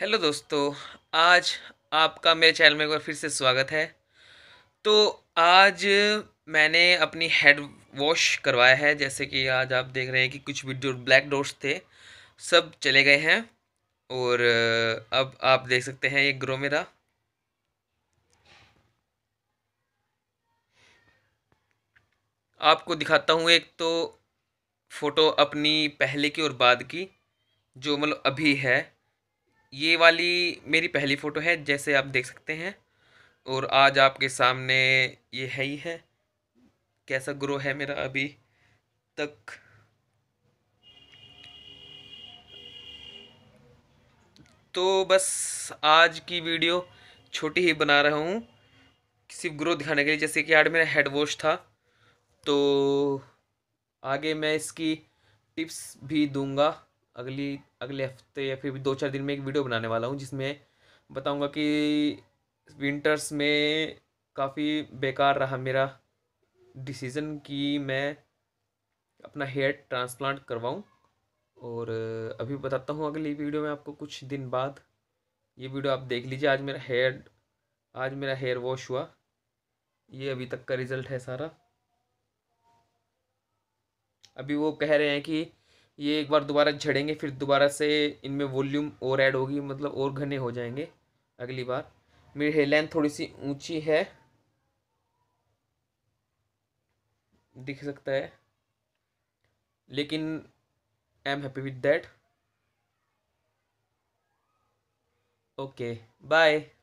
hello दोस्तों आज आपका मेरे चैनल में एक बार फिर से स्वागत है तो आज मैंने अपनी हेड वॉश करवाया है जैसे कि आज आप देख रहे हैं कि कुछ वीडियो ब्लैक डोर्स थे सब चले गए हैं और अब आप देख सकते हैं ये ग्रो मेरा आपको दिखाता हूँ एक तो फ़ोटो अपनी पहले की और बाद की जो मतलब अभी है ये वाली मेरी पहली फ़ोटो है जैसे आप देख सकते हैं और आज आपके सामने ये है ही है कैसा ग्रो है मेरा अभी तक तो बस आज की वीडियो छोटी ही बना रहा हूँ सिर्फ ग्रो दिखाने के लिए जैसे कि आज मेरा हेड वॉश था तो आगे मैं इसकी टिप्स भी दूंगा अगली अगले हफ्ते या फिर दो चार दिन में एक वीडियो बनाने वाला हूँ जिसमें बताऊँगा कि विंटर्स में काफ़ी बेकार रहा मेरा डिसीज़न कि मैं अपना हेयर ट्रांसप्लांट करवाऊँ और अभी बताता हूँ अगली वीडियो में आपको कुछ दिन बाद ये वीडियो आप देख लीजिए आज मेरा हेयर आज मेरा हेयर वॉश हुआ ये अभी तक का रिज़ल्ट है सारा अभी वो कह रहे हैं कि ये एक बार दोबारा झड़ेंगे फिर दोबारा से इनमें वॉल्यूम और ऐड होगी मतलब और घने हो जाएंगे अगली बार मेरी हेयर थोड़ी सी ऊंची है दिख सकता है लेकिन I am happy with that okay bye